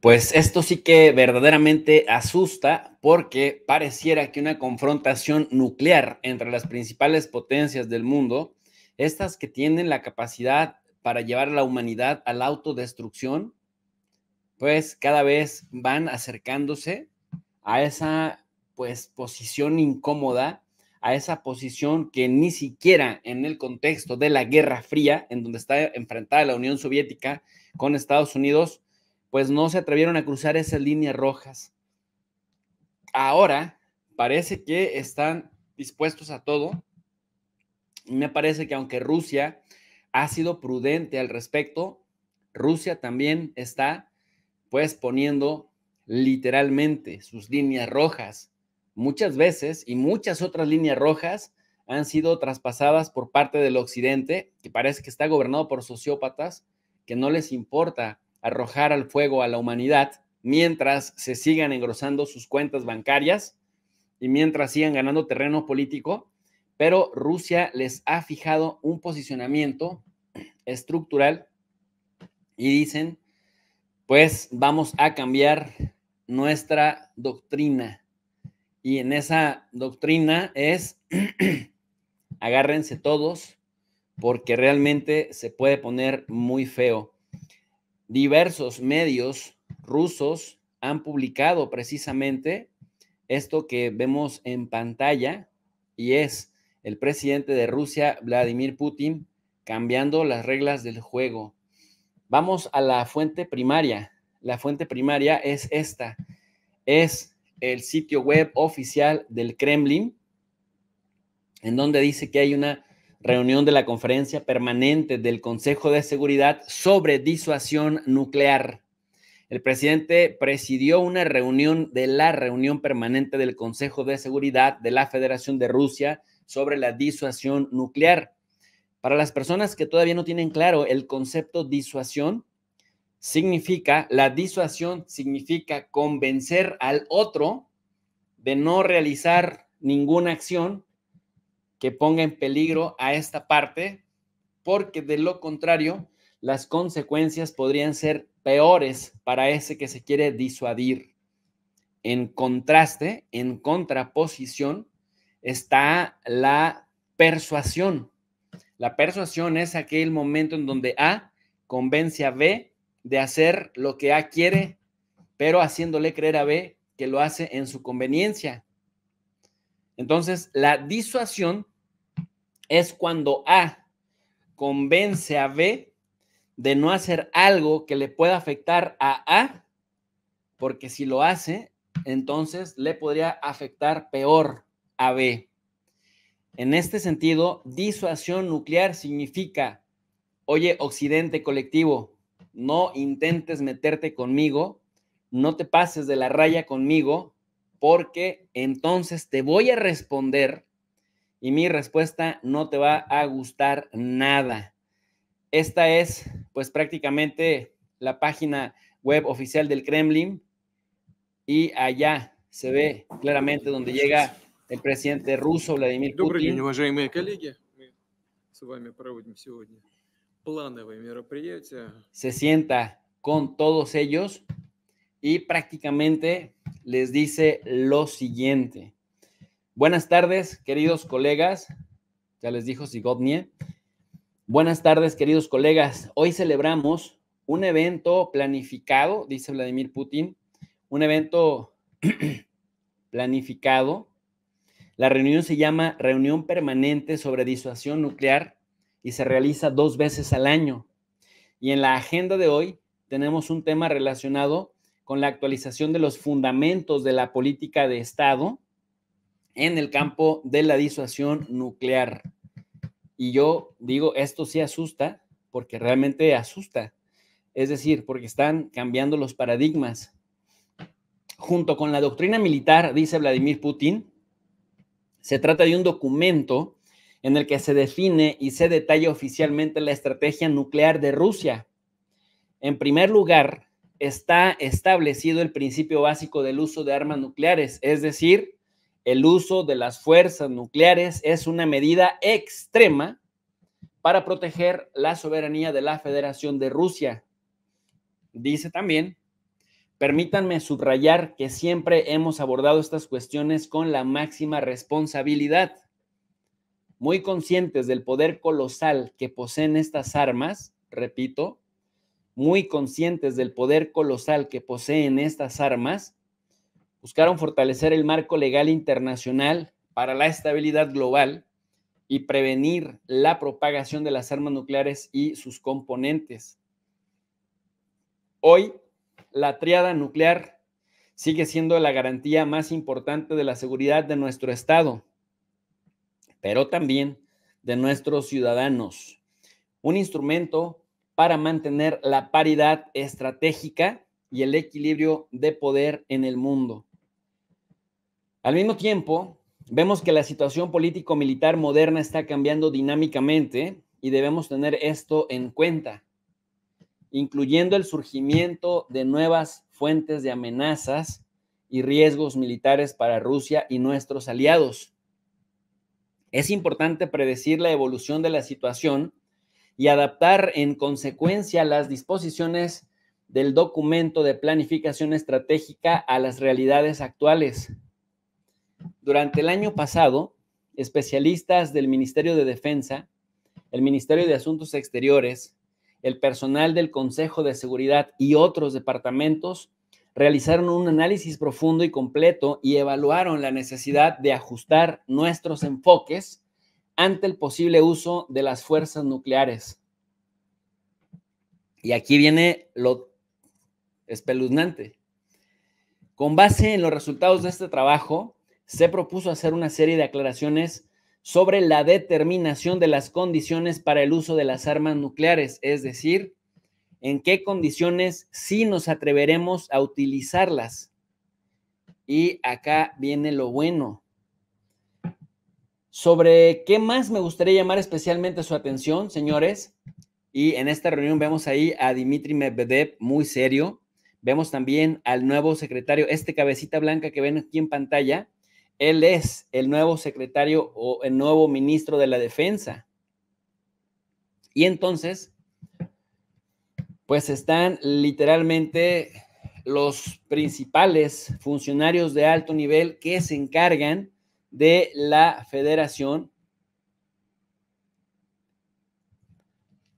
Pues esto sí que verdaderamente asusta porque pareciera que una confrontación nuclear entre las principales potencias del mundo, estas que tienen la capacidad para llevar a la humanidad a la autodestrucción, pues cada vez van acercándose a esa pues posición incómoda, a esa posición que ni siquiera en el contexto de la Guerra Fría, en donde está enfrentada la Unión Soviética con Estados Unidos, pues no se atrevieron a cruzar esas líneas rojas. Ahora parece que están dispuestos a todo. me parece que aunque Rusia ha sido prudente al respecto, Rusia también está pues poniendo literalmente sus líneas rojas. Muchas veces y muchas otras líneas rojas han sido traspasadas por parte del Occidente, que parece que está gobernado por sociópatas que no les importa arrojar al fuego a la humanidad mientras se sigan engrosando sus cuentas bancarias y mientras sigan ganando terreno político, pero Rusia les ha fijado un posicionamiento estructural y dicen, pues vamos a cambiar nuestra doctrina. Y en esa doctrina es, agárrense todos, porque realmente se puede poner muy feo diversos medios rusos han publicado precisamente esto que vemos en pantalla y es el presidente de Rusia, Vladimir Putin, cambiando las reglas del juego. Vamos a la fuente primaria. La fuente primaria es esta. Es el sitio web oficial del Kremlin, en donde dice que hay una reunión de la conferencia permanente del Consejo de Seguridad sobre disuasión nuclear. El presidente presidió una reunión de la reunión permanente del Consejo de Seguridad de la Federación de Rusia sobre la disuasión nuclear. Para las personas que todavía no tienen claro el concepto disuasión, significa, la disuasión significa convencer al otro de no realizar ninguna acción que ponga en peligro a esta parte, porque de lo contrario, las consecuencias podrían ser peores para ese que se quiere disuadir. En contraste, en contraposición, está la persuasión. La persuasión es aquel momento en donde A convence a B de hacer lo que A quiere, pero haciéndole creer a B que lo hace en su conveniencia, entonces, la disuasión es cuando A convence a B de no hacer algo que le pueda afectar a A, porque si lo hace, entonces le podría afectar peor a B. En este sentido, disuasión nuclear significa, oye, Occidente colectivo, no intentes meterte conmigo, no te pases de la raya conmigo, porque entonces te voy a responder y mi respuesta no te va a gustar nada. Esta es pues prácticamente la página web oficial del Kremlin y allá se ve claramente donde llega el presidente ruso Vladimir Putin. Se sienta con todos ellos y prácticamente les dice lo siguiente. Buenas tardes, queridos colegas. Ya les dijo Sigodnie. Buenas tardes, queridos colegas. Hoy celebramos un evento planificado, dice Vladimir Putin, un evento planificado. La reunión se llama Reunión Permanente sobre Disuasión Nuclear y se realiza dos veces al año. Y en la agenda de hoy tenemos un tema relacionado con la actualización de los fundamentos de la política de Estado en el campo de la disuasión nuclear. Y yo digo, esto sí asusta, porque realmente asusta. Es decir, porque están cambiando los paradigmas. Junto con la doctrina militar, dice Vladimir Putin, se trata de un documento en el que se define y se detalla oficialmente la estrategia nuclear de Rusia. En primer lugar, está establecido el principio básico del uso de armas nucleares, es decir, el uso de las fuerzas nucleares es una medida extrema para proteger la soberanía de la Federación de Rusia. Dice también, permítanme subrayar que siempre hemos abordado estas cuestiones con la máxima responsabilidad. Muy conscientes del poder colosal que poseen estas armas, repito, muy conscientes del poder colosal que poseen estas armas, buscaron fortalecer el marco legal internacional para la estabilidad global y prevenir la propagación de las armas nucleares y sus componentes. Hoy, la triada nuclear sigue siendo la garantía más importante de la seguridad de nuestro Estado, pero también de nuestros ciudadanos. Un instrumento para mantener la paridad estratégica y el equilibrio de poder en el mundo. Al mismo tiempo, vemos que la situación político-militar moderna está cambiando dinámicamente y debemos tener esto en cuenta, incluyendo el surgimiento de nuevas fuentes de amenazas y riesgos militares para Rusia y nuestros aliados. Es importante predecir la evolución de la situación y adaptar en consecuencia las disposiciones del documento de planificación estratégica a las realidades actuales. Durante el año pasado, especialistas del Ministerio de Defensa, el Ministerio de Asuntos Exteriores, el personal del Consejo de Seguridad y otros departamentos realizaron un análisis profundo y completo y evaluaron la necesidad de ajustar nuestros enfoques ante el posible uso de las fuerzas nucleares. Y aquí viene lo espeluznante. Con base en los resultados de este trabajo, se propuso hacer una serie de aclaraciones sobre la determinación de las condiciones para el uso de las armas nucleares, es decir, en qué condiciones sí nos atreveremos a utilizarlas. Y acá viene lo bueno sobre qué más me gustaría llamar especialmente su atención, señores. Y en esta reunión vemos ahí a Dimitri Medvedev muy serio. Vemos también al nuevo secretario, este cabecita blanca que ven aquí en pantalla. Él es el nuevo secretario o el nuevo ministro de la defensa. Y entonces, pues están literalmente los principales funcionarios de alto nivel que se encargan de la Federación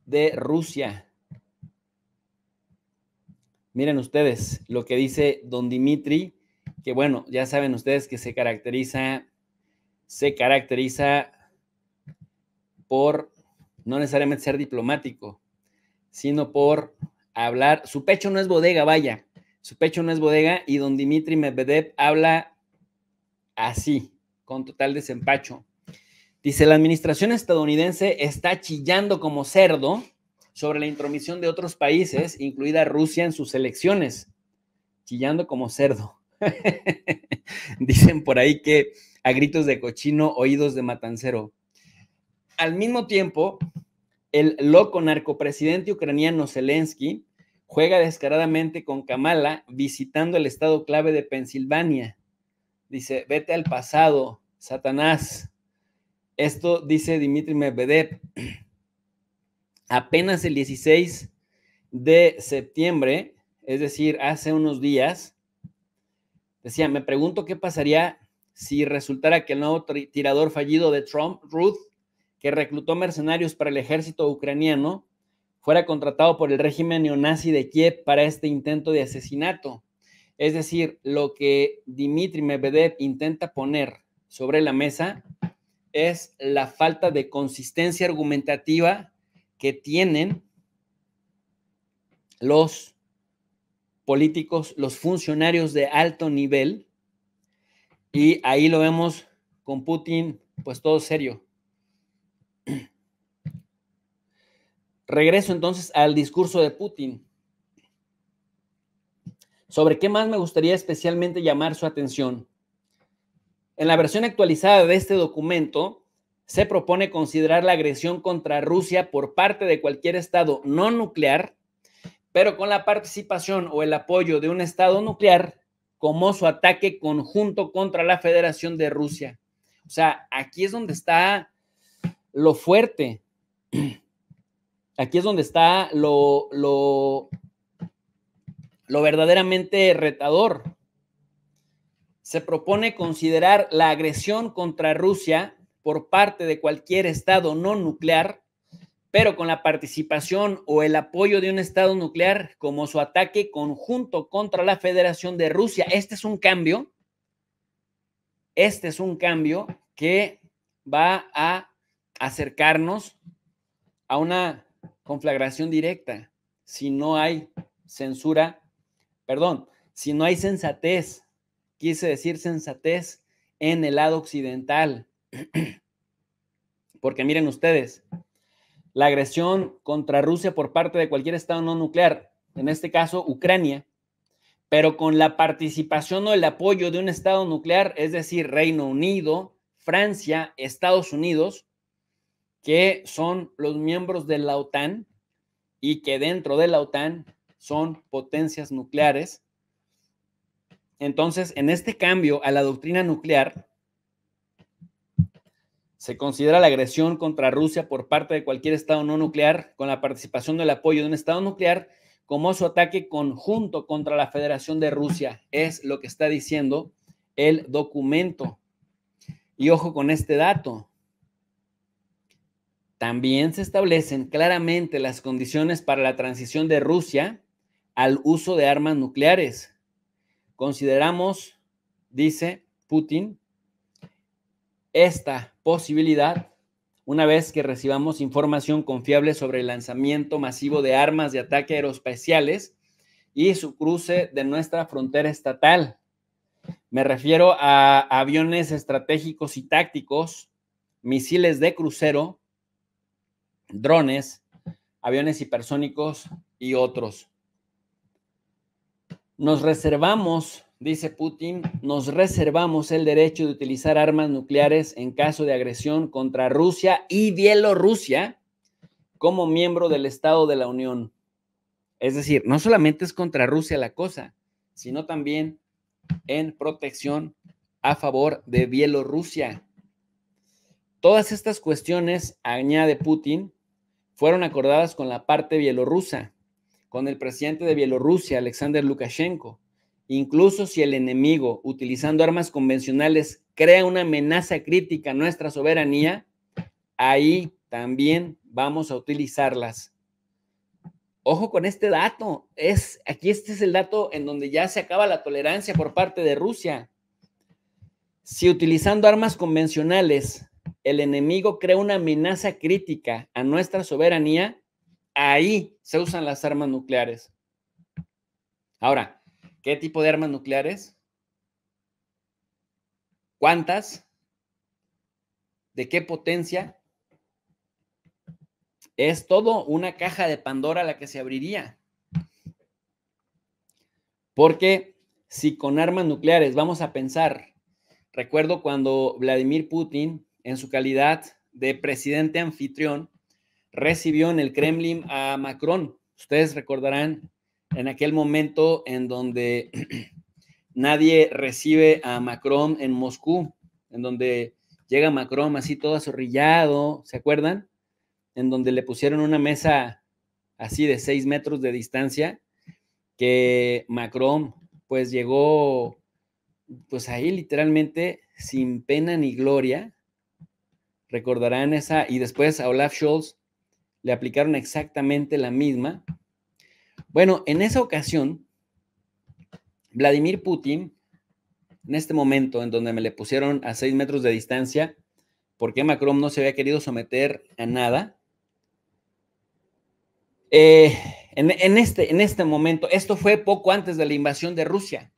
de Rusia. Miren ustedes lo que dice don Dimitri, que bueno, ya saben ustedes que se caracteriza, se caracteriza por no necesariamente ser diplomático, sino por hablar. Su pecho no es bodega, vaya, su pecho no es bodega y don Dimitri Medvedev habla así, con total desempacho. Dice, la administración estadounidense está chillando como cerdo sobre la intromisión de otros países, incluida Rusia, en sus elecciones. Chillando como cerdo. Dicen por ahí que a gritos de cochino, oídos de matancero. Al mismo tiempo, el loco narcopresidente ucraniano Zelensky juega descaradamente con Kamala visitando el estado clave de Pensilvania Dice, vete al pasado, Satanás. Esto dice Dimitri Medvedev. Apenas el 16 de septiembre, es decir, hace unos días, decía, me pregunto qué pasaría si resultara que el nuevo tirador fallido de Trump, Ruth, que reclutó mercenarios para el ejército ucraniano, fuera contratado por el régimen neonazi de Kiev para este intento de asesinato. Es decir, lo que Dimitri Medvedev intenta poner sobre la mesa es la falta de consistencia argumentativa que tienen los políticos, los funcionarios de alto nivel. Y ahí lo vemos con Putin, pues todo serio. Regreso entonces al discurso de Putin. ¿Sobre qué más me gustaría especialmente llamar su atención? En la versión actualizada de este documento, se propone considerar la agresión contra Rusia por parte de cualquier Estado no nuclear, pero con la participación o el apoyo de un Estado nuclear como su ataque conjunto contra la Federación de Rusia. O sea, aquí es donde está lo fuerte. Aquí es donde está lo, lo, lo verdaderamente retador. Se propone considerar la agresión contra Rusia por parte de cualquier Estado no nuclear, pero con la participación o el apoyo de un Estado nuclear como su ataque conjunto contra la Federación de Rusia. Este es un cambio, este es un cambio que va a acercarnos a una conflagración directa si no hay censura perdón, si no hay sensatez, quise decir sensatez en el lado occidental. Porque miren ustedes, la agresión contra Rusia por parte de cualquier estado no nuclear, en este caso Ucrania, pero con la participación o el apoyo de un estado nuclear, es decir, Reino Unido, Francia, Estados Unidos, que son los miembros de la OTAN y que dentro de la OTAN son potencias nucleares. Entonces, en este cambio a la doctrina nuclear, se considera la agresión contra Rusia por parte de cualquier Estado no nuclear con la participación del apoyo de un Estado nuclear como su ataque conjunto contra la Federación de Rusia. Es lo que está diciendo el documento. Y ojo con este dato. También se establecen claramente las condiciones para la transición de Rusia al uso de armas nucleares. Consideramos, dice Putin, esta posibilidad una vez que recibamos información confiable sobre el lanzamiento masivo de armas de ataque aeroespaciales y su cruce de nuestra frontera estatal. Me refiero a aviones estratégicos y tácticos, misiles de crucero, drones, aviones hipersónicos y otros. Nos reservamos, dice Putin, nos reservamos el derecho de utilizar armas nucleares en caso de agresión contra Rusia y Bielorrusia como miembro del Estado de la Unión. Es decir, no solamente es contra Rusia la cosa, sino también en protección a favor de Bielorrusia. Todas estas cuestiones, añade Putin, fueron acordadas con la parte bielorrusa con el presidente de Bielorrusia, Alexander Lukashenko. Incluso si el enemigo, utilizando armas convencionales, crea una amenaza crítica a nuestra soberanía, ahí también vamos a utilizarlas. Ojo con este dato, es aquí este es el dato en donde ya se acaba la tolerancia por parte de Rusia. Si utilizando armas convencionales el enemigo crea una amenaza crítica a nuestra soberanía, Ahí se usan las armas nucleares. Ahora, ¿qué tipo de armas nucleares? ¿Cuántas? ¿De qué potencia? Es todo una caja de Pandora la que se abriría. Porque si con armas nucleares vamos a pensar, recuerdo cuando Vladimir Putin, en su calidad de presidente anfitrión, recibió en el Kremlin a Macron. Ustedes recordarán en aquel momento en donde nadie recibe a Macron en Moscú, en donde llega Macron así todo azorrillado, ¿se acuerdan? En donde le pusieron una mesa así de seis metros de distancia, que Macron pues llegó pues ahí literalmente sin pena ni gloria. Recordarán esa, y después a Olaf Scholz le aplicaron exactamente la misma. Bueno, en esa ocasión, Vladimir Putin, en este momento en donde me le pusieron a seis metros de distancia, porque Macron no se había querido someter a nada, eh, este, en este momento, esto fue poco antes de la invasión de Rusia.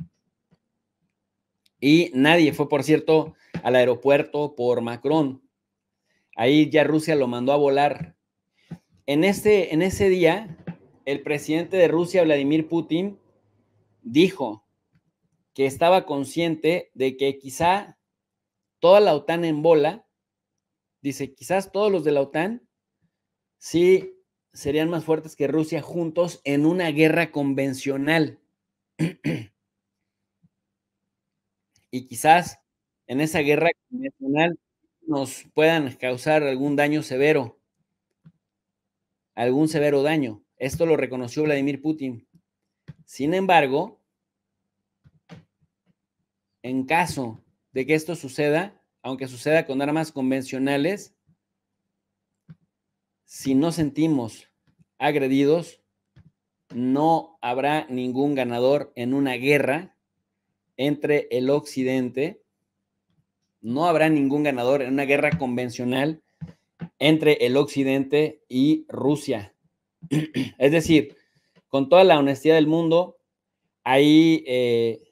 Y nadie fue, por cierto, al aeropuerto por Macron. Ahí ya Rusia lo mandó a volar en ese, en ese día, el presidente de Rusia, Vladimir Putin, dijo que estaba consciente de que quizá toda la OTAN en bola, dice, quizás todos los de la OTAN sí serían más fuertes que Rusia juntos en una guerra convencional. y quizás en esa guerra convencional nos puedan causar algún daño severo algún severo daño. Esto lo reconoció Vladimir Putin. Sin embargo, en caso de que esto suceda, aunque suceda con armas convencionales, si no sentimos agredidos, no habrá ningún ganador en una guerra entre el occidente, no habrá ningún ganador en una guerra convencional entre el Occidente y Rusia. es decir, con toda la honestidad del mundo, ahí eh,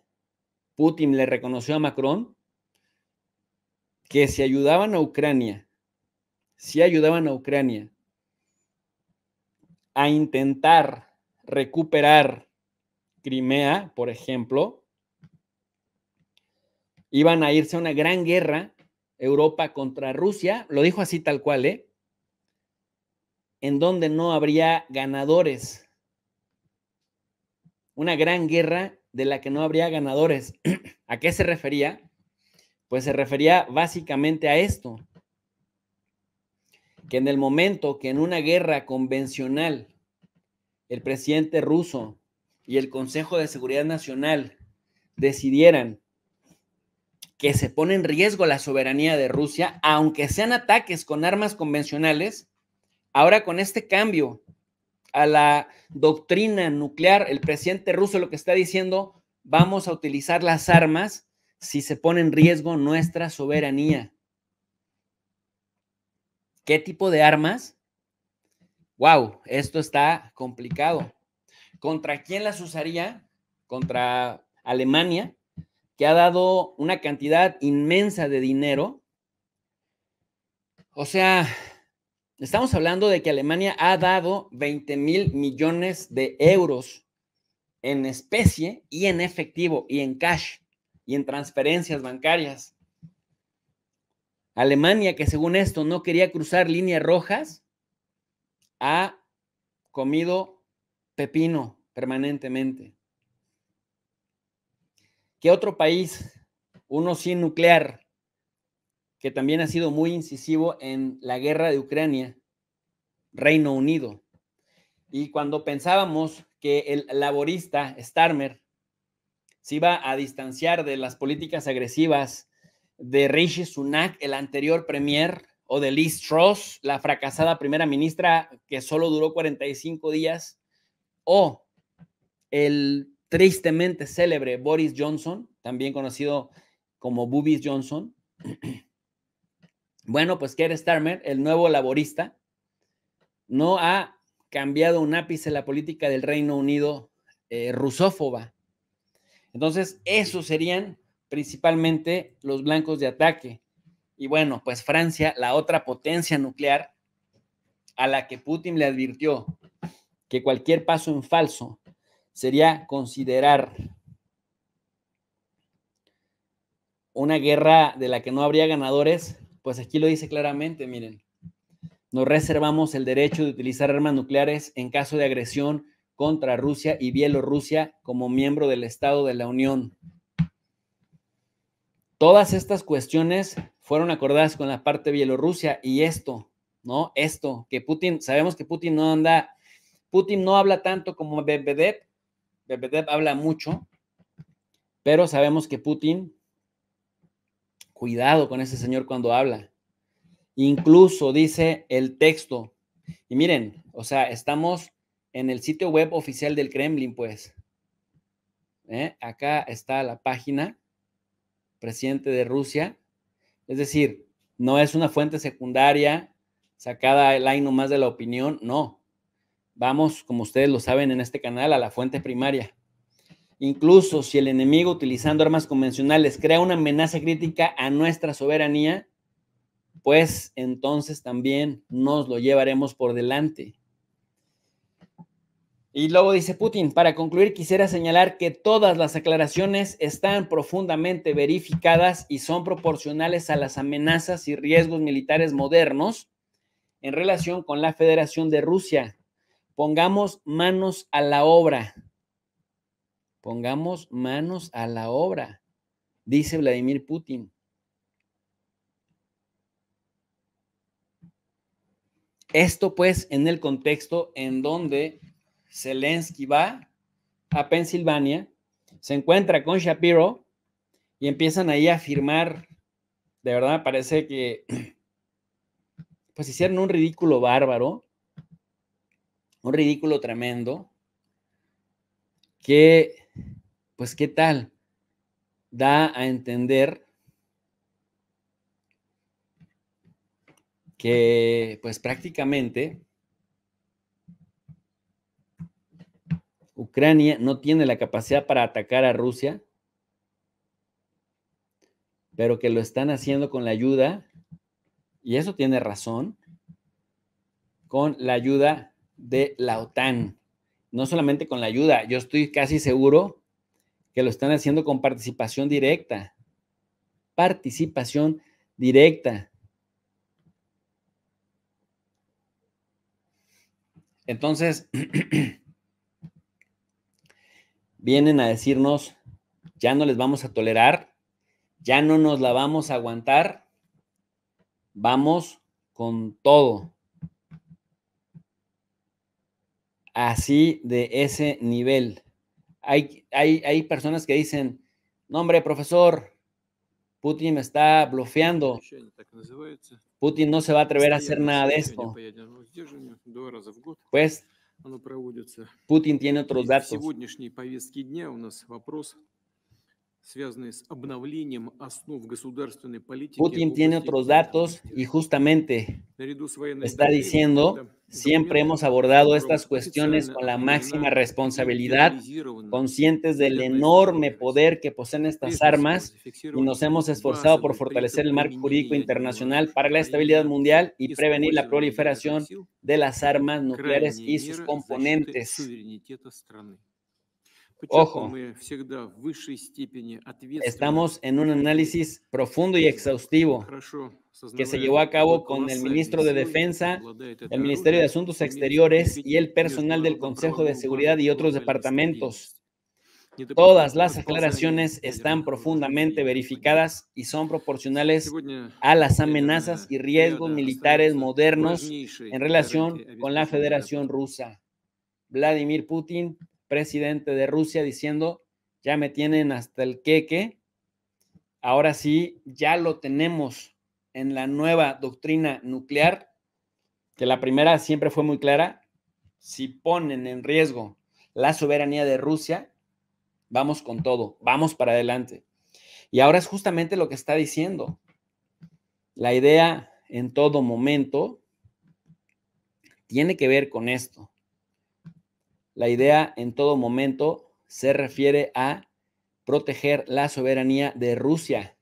Putin le reconoció a Macron que si ayudaban a Ucrania, si ayudaban a Ucrania a intentar recuperar Crimea, por ejemplo, iban a irse a una gran guerra Europa contra Rusia, lo dijo así tal cual, ¿eh? En donde no habría ganadores. Una gran guerra de la que no habría ganadores. ¿A qué se refería? Pues se refería básicamente a esto, que en el momento que en una guerra convencional el presidente ruso y el Consejo de Seguridad Nacional decidieran que se pone en riesgo la soberanía de Rusia, aunque sean ataques con armas convencionales, ahora con este cambio a la doctrina nuclear, el presidente ruso lo que está diciendo, vamos a utilizar las armas si se pone en riesgo nuestra soberanía. ¿Qué tipo de armas? Wow, esto está complicado. ¿Contra quién las usaría? ¿Contra Alemania? que ha dado una cantidad inmensa de dinero. O sea, estamos hablando de que Alemania ha dado 20 mil millones de euros en especie y en efectivo y en cash y en transferencias bancarias. Alemania, que según esto no quería cruzar líneas rojas, ha comido pepino permanentemente que otro país, uno sin nuclear, que también ha sido muy incisivo en la guerra de Ucrania? Reino Unido. Y cuando pensábamos que el laborista Starmer se iba a distanciar de las políticas agresivas de Rishi Sunak, el anterior premier, o de Liz Truss, la fracasada primera ministra que solo duró 45 días, o el tristemente célebre Boris Johnson, también conocido como Boobies Johnson. Bueno, pues Keir Starmer, el nuevo laborista, no ha cambiado un ápice la política del Reino Unido eh, rusófoba. Entonces, esos serían principalmente los blancos de ataque. Y bueno, pues Francia, la otra potencia nuclear a la que Putin le advirtió que cualquier paso en falso sería considerar una guerra de la que no habría ganadores, pues aquí lo dice claramente, miren. Nos reservamos el derecho de utilizar armas nucleares en caso de agresión contra Rusia y Bielorrusia como miembro del Estado de la Unión. Todas estas cuestiones fueron acordadas con la parte de Bielorrusia y esto, ¿no? Esto, que Putin, sabemos que Putin no anda, Putin no habla tanto como Medvedev, Medvedev habla mucho, pero sabemos que Putin, cuidado con ese señor cuando habla. Incluso dice el texto. Y miren, o sea, estamos en el sitio web oficial del Kremlin, pues. ¿Eh? Acá está la página, presidente de Rusia. Es decir, no es una fuente secundaria sacada el año más de la opinión, no. Vamos, como ustedes lo saben en este canal, a la fuente primaria. Incluso si el enemigo utilizando armas convencionales crea una amenaza crítica a nuestra soberanía, pues entonces también nos lo llevaremos por delante. Y luego dice Putin, para concluir quisiera señalar que todas las aclaraciones están profundamente verificadas y son proporcionales a las amenazas y riesgos militares modernos en relación con la Federación de Rusia, Pongamos manos a la obra. Pongamos manos a la obra, dice Vladimir Putin. Esto pues en el contexto en donde Zelensky va a Pensilvania, se encuentra con Shapiro y empiezan ahí a firmar, de verdad parece que pues hicieron un ridículo bárbaro, un ridículo tremendo, que, pues, ¿qué tal? Da a entender que, pues, prácticamente Ucrania no tiene la capacidad para atacar a Rusia, pero que lo están haciendo con la ayuda, y eso tiene razón, con la ayuda de la OTAN. No solamente con la ayuda, yo estoy casi seguro que lo están haciendo con participación directa. Participación directa. Entonces, vienen a decirnos, ya no les vamos a tolerar, ya no nos la vamos a aguantar, vamos con todo. así de ese nivel. Hay, hay, personas que dicen, no hombre, profesor, Putin está bloqueando. Putin no se va a atrever a hacer nada de esto. Pues Putin tiene otros datos. Putin tiene otros datos y justamente está diciendo, siempre hemos abordado estas cuestiones con la máxima responsabilidad, conscientes del enorme poder que poseen estas armas y nos hemos esforzado por fortalecer el marco jurídico internacional para la estabilidad mundial y prevenir la proliferación de las armas nucleares y sus componentes. Ojo, estamos en un análisis profundo y exhaustivo que se llevó a cabo con el ministro de Defensa, el Ministerio de Asuntos Exteriores y el personal del Consejo de Seguridad y otros departamentos. Todas las aclaraciones están profundamente verificadas y son proporcionales a las amenazas y riesgos militares modernos en relación con la Federación Rusa. Vladimir Putin presidente de Rusia diciendo, ya me tienen hasta el queque, ahora sí, ya lo tenemos en la nueva doctrina nuclear, que la primera siempre fue muy clara, si ponen en riesgo la soberanía de Rusia, vamos con todo, vamos para adelante. Y ahora es justamente lo que está diciendo. La idea en todo momento tiene que ver con esto. La idea en todo momento se refiere a proteger la soberanía de Rusia